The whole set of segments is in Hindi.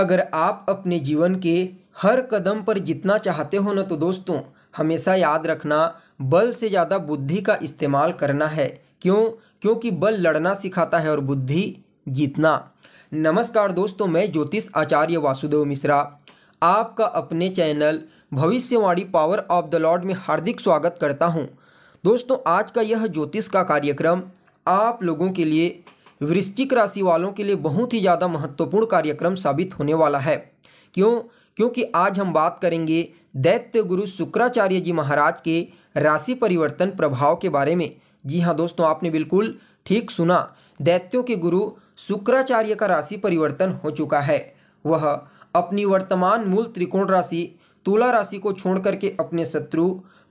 अगर आप अपने जीवन के हर कदम पर जितना चाहते हो ना तो दोस्तों हमेशा याद रखना बल से ज़्यादा बुद्धि का इस्तेमाल करना है क्यों क्योंकि बल लड़ना सिखाता है और बुद्धि जीतना नमस्कार दोस्तों मैं ज्योतिष आचार्य वासुदेव मिश्रा आपका अपने चैनल भविष्यवाणी पावर ऑफ द लॉर्ड में हार्दिक स्वागत करता हूँ दोस्तों आज का यह ज्योतिष का कार्यक्रम आप लोगों के लिए वृश्चिक राशि वालों के लिए बहुत ही ज़्यादा महत्वपूर्ण कार्यक्रम साबित होने वाला है क्यों क्योंकि आज हम बात करेंगे दैत्य गुरु शुक्राचार्य जी महाराज के राशि परिवर्तन प्रभाव के बारे में जी हाँ दोस्तों आपने बिल्कुल ठीक सुना दैत्यों के गुरु शुक्राचार्य का राशि परिवर्तन हो चुका है वह अपनी वर्तमान मूल त्रिकोण राशि तुला राशि को छोड़ करके अपने शत्रु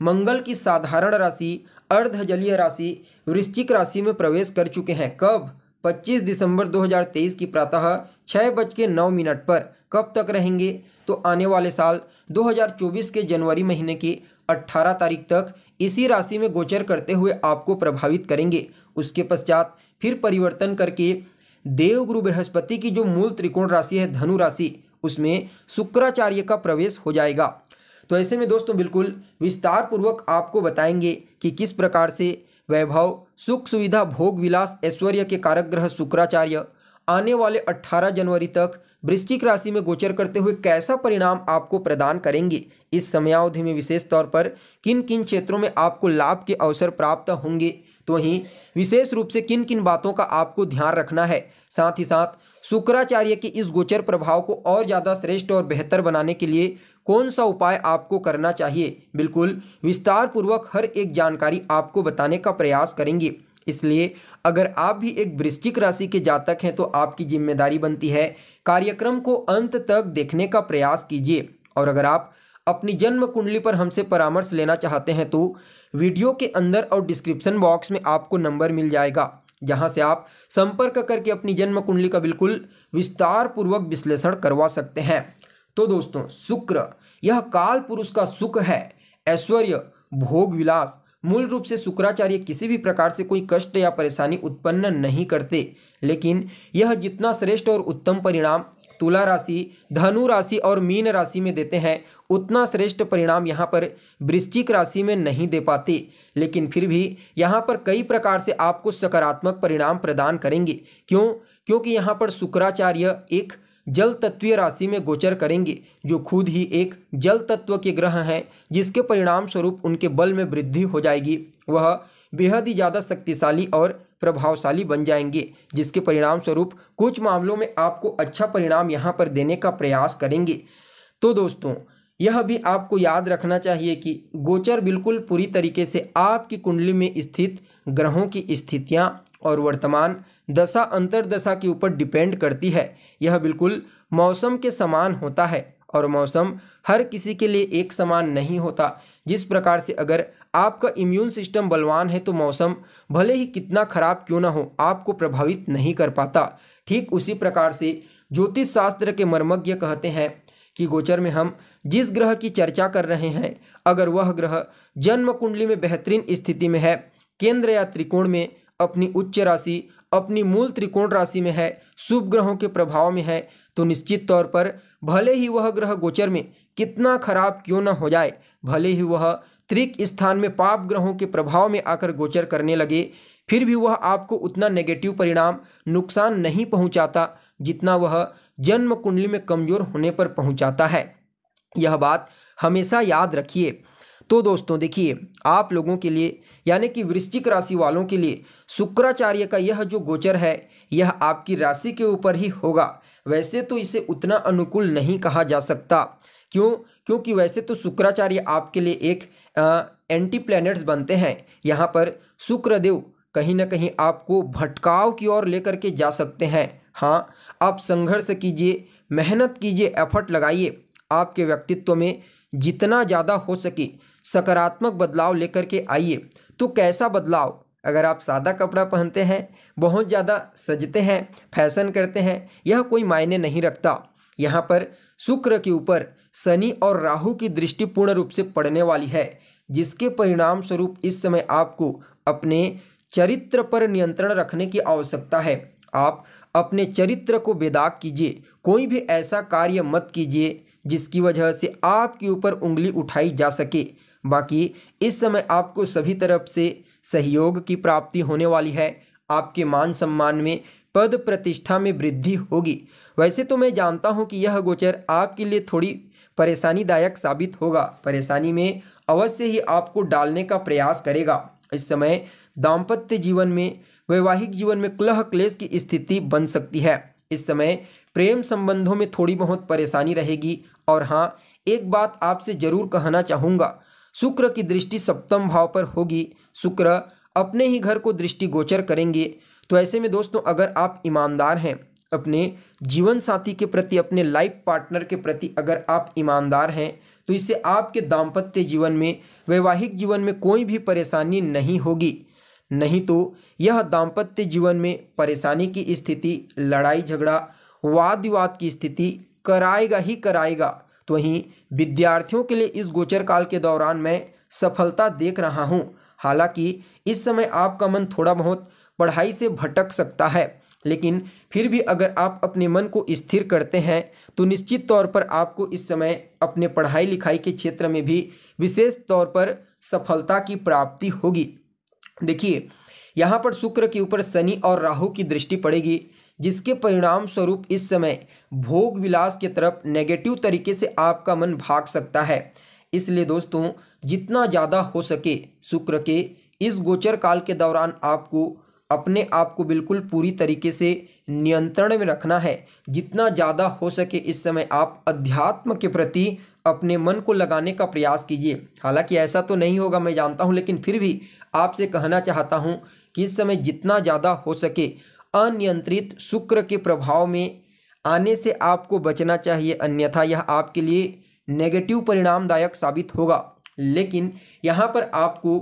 मंगल की साधारण राशि अर्धजलीय राशि वृश्चिक राशि में प्रवेश कर चुके हैं कब 25 दिसंबर 2023 की प्रातः छः बज के नौ मिनट पर कब तक रहेंगे तो आने वाले साल 2024 के जनवरी महीने की 18 तारीख तक इसी राशि में गोचर करते हुए आपको प्रभावित करेंगे उसके पश्चात फिर परिवर्तन करके देवगुरु बृहस्पति की जो मूल त्रिकोण राशि है धनु राशि उसमें शुक्राचार्य का प्रवेश हो जाएगा तो ऐसे में दोस्तों बिल्कुल विस्तार पूर्वक आपको बताएंगे कि किस प्रकार से वैभव सुख सुविधा भोग विलास ऐश्वर्य के कारक ग्रह शुक्राचार्य आने वाले 18 जनवरी तक वृश्चिक राशि में गोचर करते हुए कैसा परिणाम आपको प्रदान करेंगे इस समयावधि में विशेष तौर पर किन किन क्षेत्रों में आपको लाभ के अवसर प्राप्त होंगे तो वहीं विशेष रूप से किन किन बातों का आपको ध्यान रखना है साथ ही साथ शुक्राचार्य के इस गोचर प्रभाव को और ज़्यादा श्रेष्ठ और बेहतर बनाने के लिए कौन सा उपाय आपको करना चाहिए बिल्कुल विस्तार पूर्वक हर एक जानकारी आपको बताने का प्रयास करेंगे इसलिए अगर आप भी एक वृश्चिक राशि के जातक हैं तो आपकी जिम्मेदारी बनती है कार्यक्रम को अंत तक देखने का प्रयास कीजिए और अगर आप अपनी जन्म कुंडली पर हमसे परामर्श लेना चाहते हैं तो वीडियो के अंदर और डिस्क्रिप्शन बॉक्स में आपको नंबर मिल जाएगा जहां से आप संपर्क करके अपनी जन्म कुंडली का बिल्कुल विस्तार पूर्वक विश्लेषण करवा सकते हैं तो दोस्तों शुक्र यह काल पुरुष का सुख है ऐश्वर्य भोग विलास मूल रूप से शुक्राचार्य किसी भी प्रकार से कोई कष्ट या परेशानी उत्पन्न नहीं करते लेकिन यह जितना श्रेष्ठ और उत्तम परिणाम तुला राशि धनु राशि और मीन राशि में देते हैं उतना श्रेष्ठ परिणाम यहाँ पर वृश्चिक राशि में नहीं दे पाते लेकिन फिर भी यहाँ पर कई प्रकार से आपको सकारात्मक परिणाम प्रदान करेंगे क्यों क्योंकि यहाँ पर शुक्राचार्य एक जल तत्वीय राशि में गोचर करेंगे जो खुद ही एक जल तत्व के ग्रह हैं जिसके परिणाम स्वरूप उनके बल में वृद्धि हो जाएगी वह बेहद ही ज़्यादा शक्तिशाली और प्रभावशाली बन जाएंगे जिसके परिणाम स्वरूप कुछ मामलों में आपको अच्छा परिणाम यहाँ पर देने का प्रयास करेंगे तो दोस्तों यह भी आपको याद रखना चाहिए कि गोचर बिल्कुल पूरी तरीके से आपकी कुंडली में स्थित ग्रहों की स्थितियाँ और वर्तमान दशा अंतरदशा के ऊपर डिपेंड करती है यह बिल्कुल मौसम के समान होता है और मौसम हर किसी के लिए एक समान नहीं होता जिस प्रकार से अगर आपका इम्यून सिस्टम बलवान है तो मौसम भले ही कितना खराब क्यों ना हो आपको प्रभावित नहीं कर पाता ठीक उसी प्रकार से ज्योतिष शास्त्र के मर्मज्ञ कहते हैं कि गोचर में हम जिस ग्रह की चर्चा कर रहे हैं अगर वह ग्रह जन्म कुंडली में बेहतरीन स्थिति में है केंद्र या त्रिकोण में अपनी उच्च राशि अपनी मूल त्रिकोण राशि में है शुभ ग्रहों के प्रभाव में है तो निश्चित तौर पर भले ही वह ग्रह गोचर में कितना खराब क्यों न हो जाए भले ही वह त्रिक स्थान में पाप ग्रहों के प्रभाव में आकर गोचर करने लगे फिर भी वह आपको उतना नेगेटिव परिणाम नुकसान नहीं पहुंचाता जितना वह जन्म कुंडली में कमजोर होने पर पहुंचाता है यह बात हमेशा याद रखिए तो दोस्तों देखिए आप लोगों के लिए यानी कि वृश्चिक राशि वालों के लिए शुक्राचार्य का यह जो गोचर है यह आपकी राशि के ऊपर ही होगा वैसे तो इसे उतना अनुकूल नहीं कहा जा सकता क्यों क्योंकि वैसे तो शुक्राचार्य आपके लिए एक आ, एंटी प्लैनेट्स बनते हैं यहाँ पर शुक्रदेव कहीं ना कहीं आपको भटकाव की ओर लेकर के जा सकते हैं हाँ आप संघर्ष कीजिए मेहनत कीजिए एफर्ट लगाइए आपके व्यक्तित्व में जितना ज़्यादा हो सके सकारात्मक बदलाव लेकर के आइए तो कैसा बदलाव अगर आप सादा कपड़ा पहनते हैं बहुत ज़्यादा सजते हैं फैशन करते हैं यह कोई मायने नहीं रखता यहाँ पर शुक्र के ऊपर शनि और राहु की दृष्टि पूर्ण रूप से पड़ने वाली है जिसके परिणाम स्वरूप इस समय आपको अपने चरित्र पर नियंत्रण रखने की आवश्यकता है आप अपने चरित्र को बेदाग कीजिए कोई भी ऐसा कार्य मत कीजिए जिसकी वजह से आपके ऊपर उंगली उठाई जा सके बाकी इस समय आपको सभी तरफ से सहयोग की प्राप्ति होने वाली है आपके मान सम्मान में पद प्रतिष्ठा में वृद्धि होगी वैसे तो मैं जानता हूँ कि यह गोचर आपके लिए थोड़ी परेशानीदायक साबित होगा परेशानी में अवश्य ही आपको डालने का प्रयास करेगा इस समय दाम्पत्य जीवन में वैवाहिक जीवन में क्लह क्लेश की स्थिति बन सकती है इस समय प्रेम संबंधों में थोड़ी बहुत परेशानी रहेगी और हाँ एक बात आपसे जरूर कहना चाहूँगा शुक्र की दृष्टि सप्तम भाव पर होगी शुक्र अपने ही घर को दृष्टिगोचर करेंगे तो ऐसे में दोस्तों अगर आप ईमानदार हैं अपने जीवन साथी के प्रति अपने लाइफ पार्टनर के प्रति अगर आप ईमानदार हैं तो इससे आपके दाम्पत्य जीवन में वैवाहिक जीवन में कोई भी परेशानी नहीं होगी नहीं तो यह दाम्पत्य जीवन में परेशानी की स्थिति लड़ाई झगड़ा वाद विवाद की स्थिति कराएगा ही कराएगा तो वहीं विद्यार्थियों के लिए इस गोचर काल के दौरान मैं सफलता देख रहा हूँ हालांकि इस समय आपका मन थोड़ा बहुत पढ़ाई से भटक सकता है लेकिन फिर भी अगर आप अपने मन को स्थिर करते हैं तो निश्चित तौर पर आपको इस समय अपने पढ़ाई लिखाई के क्षेत्र में भी विशेष तौर पर सफलता की प्राप्ति होगी देखिए यहाँ पर शुक्र के ऊपर शनि और राहु की दृष्टि पड़ेगी जिसके परिणाम स्वरूप इस समय भोग विलास की तरफ नेगेटिव तरीके से आपका मन भाग सकता है इसलिए दोस्तों जितना ज़्यादा हो सके शुक्र के इस गोचर काल के दौरान आपको अपने आप को बिल्कुल पूरी तरीके से नियंत्रण में रखना है जितना ज़्यादा हो सके इस समय आप अध्यात्म के प्रति अपने मन को लगाने का प्रयास कीजिए हालांकि ऐसा तो नहीं होगा मैं जानता हूँ लेकिन फिर भी आपसे कहना चाहता हूँ कि इस समय जितना ज़्यादा हो सके अनियंत्रित शुक्र के प्रभाव में आने से आपको बचना चाहिए अन्यथा यह आपके लिए नेगेटिव परिणामदायक साबित होगा लेकिन यहाँ पर आपको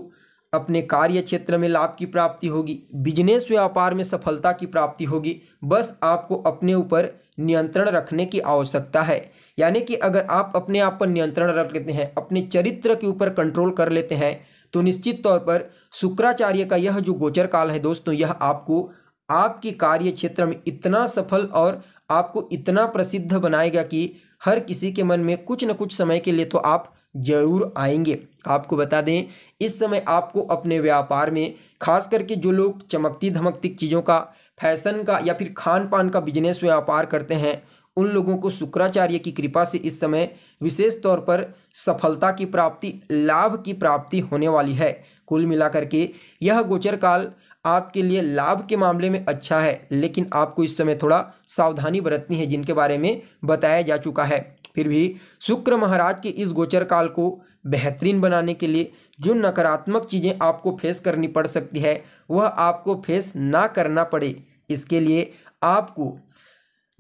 अपने कार्य क्षेत्र में लाभ की प्राप्ति होगी बिजनेस व्यापार में सफलता की प्राप्ति होगी बस आपको अपने ऊपर नियंत्रण रखने की आवश्यकता है यानी कि अगर आप अपने आप पर नियंत्रण रख लेते हैं अपने चरित्र के ऊपर कंट्रोल कर लेते हैं तो निश्चित तौर पर शुक्राचार्य का यह जो गोचर काल है दोस्तों यह आपको आपके कार्य क्षेत्र में इतना सफल और आपको इतना प्रसिद्ध बनाएगा कि हर किसी के मन में कुछ न कुछ समय के लिए तो आप जरूर आएंगे आपको बता दें इस समय आपको अपने व्यापार में खास करके जो लोग चमकती धमकती चीज़ों का फैशन का या फिर खान पान का बिजनेस व्यापार करते हैं उन लोगों को शुक्राचार्य की कृपा से इस समय विशेष तौर पर सफलता की प्राप्ति लाभ की प्राप्ति होने वाली है कुल मिलाकर के यह गोचर काल आपके लिए लाभ के मामले में अच्छा है लेकिन आपको इस समय थोड़ा सावधानी बरतनी है जिनके बारे में बताया जा चुका है फिर भी शुक्र महाराज के इस गोचर काल को बेहतरीन बनाने के लिए जो नकारात्मक चीज़ें आपको फेस करनी पड़ सकती है वह आपको फेस ना करना पड़े इसके लिए आपको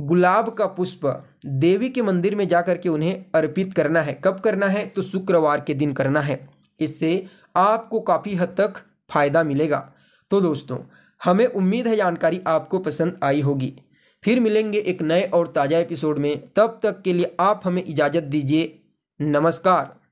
गुलाब का पुष्प देवी के मंदिर में जाकर के उन्हें अर्पित करना है कब करना है तो शुक्रवार के दिन करना है इससे आपको काफ़ी हद तक फायदा मिलेगा तो दोस्तों हमें उम्मीद है जानकारी आपको पसंद आई होगी फिर मिलेंगे एक नए और ताज़ा एपिसोड में तब तक के लिए आप हमें इजाज़त दीजिए नमस्कार